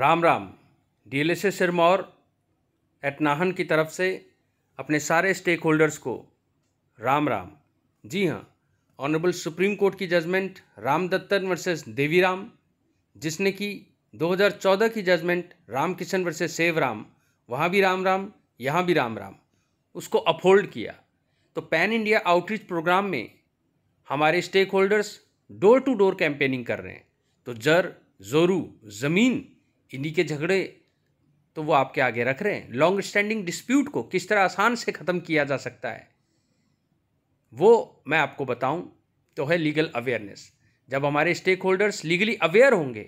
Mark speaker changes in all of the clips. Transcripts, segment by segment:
Speaker 1: Ram Ram D L S Sirmaur at Nahan की तरफ से अपने सारे स्टेक होल्डर्स को राम राम जी हाँ ऑनरेबल सुप्रीम कोर्ट की जजमेंट राम दत्तन वर्सेस देवीराम जिसने कि 2014 की जजमेंट राम किशन वर्सेस सेव राम वहाँ भी राम राम यहाँ भी राम राम उसको अपहोल्ड किया तो पैन इंडिया आउटरीच प्रोग्राम में हमारे stakeholders door to door campaigning कर रहे हैं तो जर ज़ोरू ज़मीन इन्हीं के झगड़े तो वो आपके आगे रख रहे हैं लॉन्ग स्टैंडिंग डिस्प्यूट को किस तरह आसान से ख़त्म किया जा सकता है वो मैं आपको बताऊं तो है लीगल अवेयरनेस जब हमारे स्टेक होल्डर्स लीगली अवेयर होंगे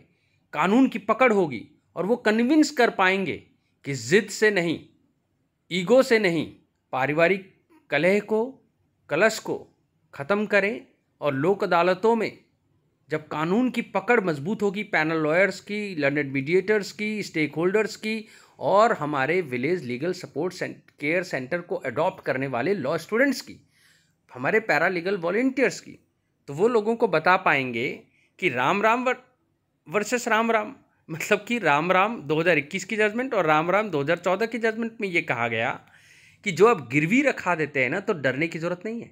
Speaker 1: कानून की पकड़ होगी और वो कन्विंस कर पाएंगे कि जिद से नहीं ईगो से नहीं पारिवारिक कलह को कलश को ख़त्म करें और लोक अदालतों में जब कानून की पकड़ मजबूत होगी पैनल लॉयर्स की लर्नड मीडिएटर्स की स्टेक होल्डर्स की और हमारे विलेज लीगल सपोर्ट सेंट, केयर सेंटर को अडॉप्ट करने वाले लॉ स्टूडेंट्स की हमारे पैरा लीगल वॉल्टियर्स की तो वो लोगों को बता पाएंगे कि राम राम वर्सेस राम राम मतलब कि राम राम 2021 की जजमेंट और राम राम 2014 की जजमेंट में ये कहा गया कि जो अब गिरवी रखा देते हैं ना तो डरने की ज़रूरत नहीं है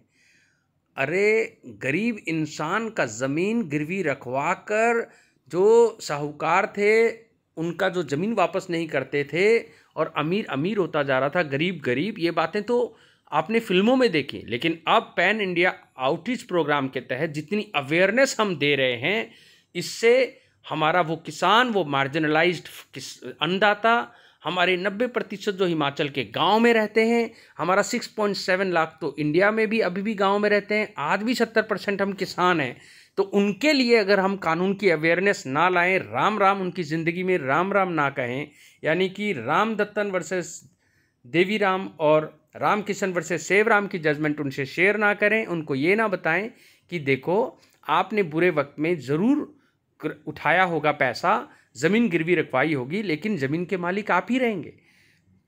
Speaker 1: अरे गरीब इंसान का ज़मीन गिरवी रखवा कर जो साहूकार थे उनका जो ज़मीन वापस नहीं करते थे और अमीर अमीर होता जा रहा था गरीब गरीब ये बातें तो आपने फिल्मों में देखी लेकिन अब पैन इंडिया आउटरीच प्रोग्राम के तहत जितनी अवेयरनेस हम दे रहे हैं इससे हमारा वो किसान वो मार्जिनलाइज्ड किस अन्नदाता हमारे 90 प्रतिशत जो हिमाचल के गांव में रहते हैं हमारा 6.7 लाख तो इंडिया में भी अभी भी गांव में रहते हैं आज भी 70 परसेंट हम किसान हैं तो उनके लिए अगर हम कानून की अवेयरनेस ना लाएं राम राम उनकी ज़िंदगी में राम राम ना कहें यानी कि राम दत्तन वर्सेस देवी राम और राम किशन वर्सेज़ सेव राम की जजमेंट उनसे शेयर ना करें उनको ये ना बताएं कि देखो आपने बुरे वक्त में ज़रूर उठाया होगा पैसा ज़मीन गिरवी रखवाई होगी लेकिन ज़मीन के मालिक आप ही रहेंगे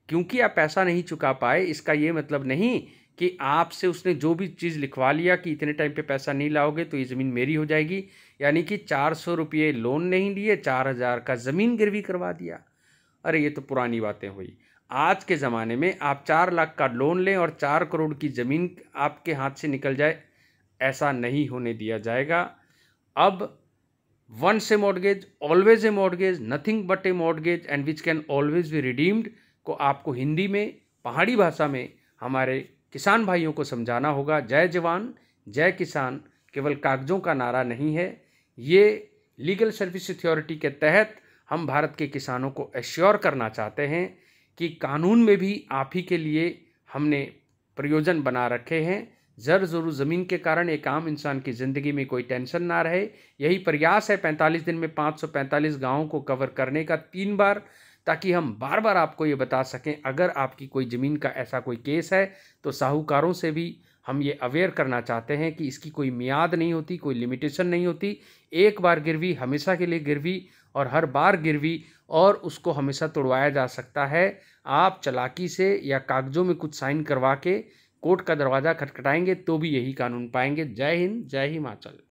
Speaker 1: क्योंकि आप पैसा नहीं चुका पाए इसका ये मतलब नहीं कि आपसे उसने जो भी चीज़ लिखवा लिया कि इतने टाइम पे पैसा नहीं लाओगे तो ये ज़मीन मेरी हो जाएगी यानी कि चार सौ रुपये लोन नहीं लिए चार हज़ार का ज़मीन गिरवी करवा दिया अरे ये तो पुरानी बातें हुई आज के ज़माने में आप चार लाख का लोन लें और चार करोड़ की ज़मीन आपके हाथ से निकल जाए ऐसा नहीं होने दिया जाएगा अब once a mortgage always a mortgage nothing but a mortgage and which can always be redeemed को आपको हिंदी में पहाड़ी भाषा में हमारे किसान भाइयों को समझाना होगा जय जवान जय किसान केवल कागजों का नारा नहीं है ये लीगल सर्विस अथॉरिटी के तहत हम भारत के किसानों को एश्योर करना चाहते हैं कि कानून में भी आप ही के लिए हमने प्रयोजन बना रखे हैं ज़र ज़रूर ज़मीन के कारण एक आम इंसान की ज़िंदगी में कोई टेंशन ना रहे यही प्रयास है 45 दिन में 545 गांवों को कवर करने का तीन बार ताकि हम बार बार आपको ये बता सकें अगर आपकी कोई ज़मीन का ऐसा कोई केस है तो साहूकारों से भी हम ये अवेयर करना चाहते हैं कि इसकी कोई मियाद नहीं होती कोई लिमिटेशन नहीं होती एक बार गिरवी हमेशा के लिए गिरवी और हर बार गिरवी और उसको हमेशा तोड़वाया जा सकता है आप चलाकी से या कागज़ों में कुछ साइन करवा के कोर्ट का दरवाज़ा खटखटाएंगे तो भी यही कानून पाएंगे जय हिंद जय हिमाचल